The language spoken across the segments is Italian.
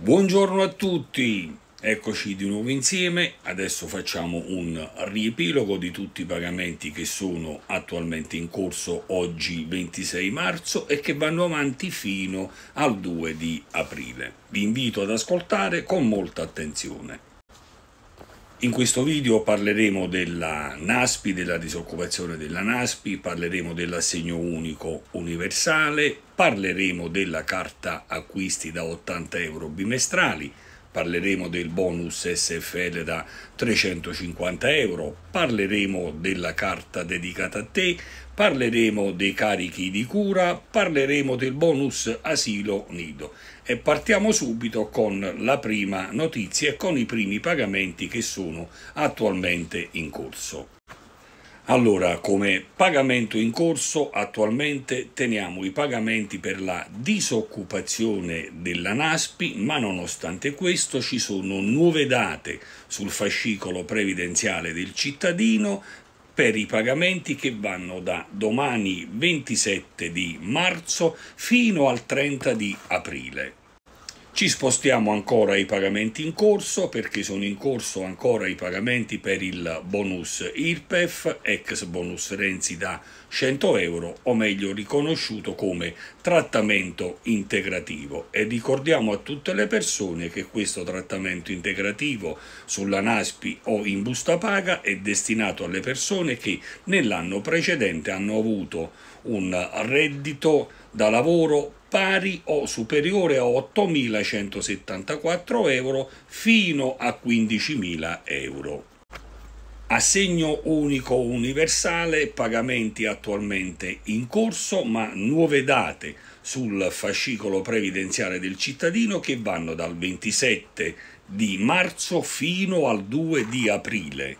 Buongiorno a tutti, eccoci di nuovo insieme, adesso facciamo un riepilogo di tutti i pagamenti che sono attualmente in corso oggi 26 marzo e che vanno avanti fino al 2 di aprile. Vi invito ad ascoltare con molta attenzione. In questo video parleremo della NASPI, della disoccupazione della NASPI, parleremo dell'assegno unico universale, parleremo della carta acquisti da 80 euro bimestrali, parleremo del bonus SFL da 350 euro, parleremo della carta dedicata a te, parleremo dei carichi di cura, parleremo del bonus asilo nido e partiamo subito con la prima notizia e con i primi pagamenti che sono attualmente in corso. Allora, come pagamento in corso attualmente teniamo i pagamenti per la disoccupazione della Naspi, ma nonostante questo ci sono nuove date sul fascicolo previdenziale del cittadino per i pagamenti che vanno da domani 27 di marzo fino al 30 di aprile. Ci spostiamo ancora ai pagamenti in corso perché sono in corso ancora i pagamenti per il bonus IRPEF, ex bonus Renzi da 100 euro o meglio riconosciuto come trattamento integrativo e ricordiamo a tutte le persone che questo trattamento integrativo sulla NASPI o in busta paga è destinato alle persone che nell'anno precedente hanno avuto un reddito da lavoro pari o superiore a 8.174 euro fino a 15.000 euro. Assegno unico universale, pagamenti attualmente in corso, ma nuove date sul fascicolo previdenziale del cittadino che vanno dal 27 di marzo fino al 2 di aprile.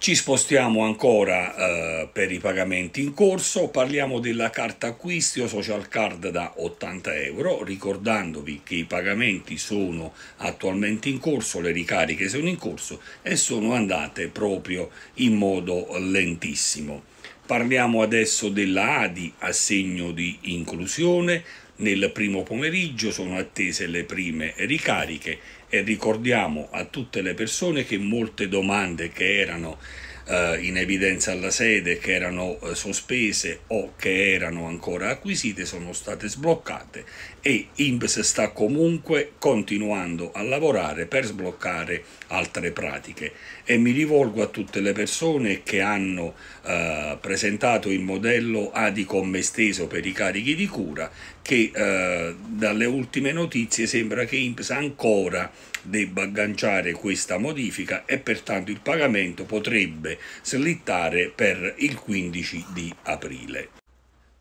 Ci spostiamo ancora eh, per i pagamenti in corso, parliamo della carta acquisti o social card da 80 euro, ricordandovi che i pagamenti sono attualmente in corso, le ricariche sono in corso e sono andate proprio in modo lentissimo. Parliamo adesso della ADI, assegno di inclusione, nel primo pomeriggio sono attese le prime ricariche e ricordiamo a tutte le persone che molte domande che erano eh, in evidenza alla sede, che erano eh, sospese o che erano ancora acquisite, sono state sbloccate e INPS sta comunque continuando a lavorare per sbloccare altre pratiche e mi rivolgo a tutte le persone che hanno eh, presentato il modello ADI Adicom esteso per i carichi di cura che eh, dalle ultime notizie sembra che INPS ancora debba agganciare questa modifica e pertanto il pagamento potrebbe slittare per il 15 di aprile.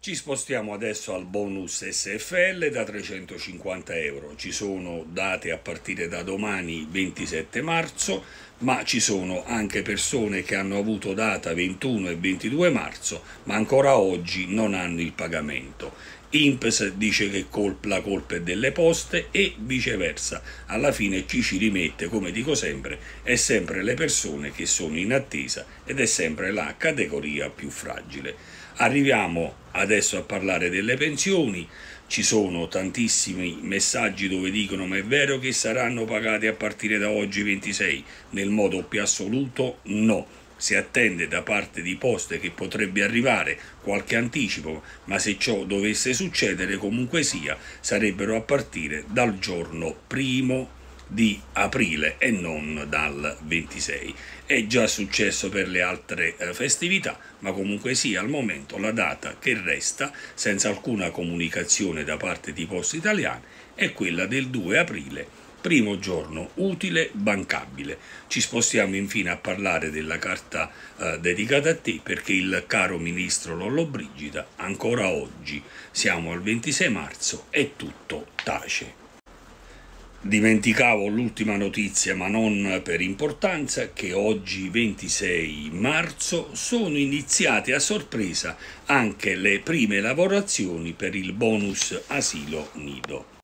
Ci spostiamo adesso al bonus SFL da 350 euro. Ci sono date a partire da domani 27 marzo, ma ci sono anche persone che hanno avuto data 21 e 22 marzo, ma ancora oggi non hanno il pagamento. Imps dice che la colpa è delle poste e viceversa. Alla fine chi ci rimette, come dico sempre, è sempre le persone che sono in attesa ed è sempre la categoria più fragile. Arriviamo adesso a parlare delle pensioni. Ci sono tantissimi messaggi dove dicono ma è vero che saranno pagate a partire da oggi 26? Nel modo più assoluto no. Si attende da parte di poste che potrebbe arrivare qualche anticipo, ma se ciò dovesse succedere comunque sia, sarebbero a partire dal giorno primo di aprile e non dal 26. È già successo per le altre eh, festività, ma comunque sia al momento la data che resta, senza alcuna comunicazione da parte di Poste Italiane, è quella del 2 aprile, primo giorno utile bancabile. Ci spostiamo infine a parlare della carta eh, dedicata a te perché il caro ministro Lollobrigida ancora oggi, siamo al 26 marzo, e tutto tace. Dimenticavo l'ultima notizia, ma non per importanza, che oggi 26 marzo sono iniziate a sorpresa anche le prime lavorazioni per il bonus asilo nido.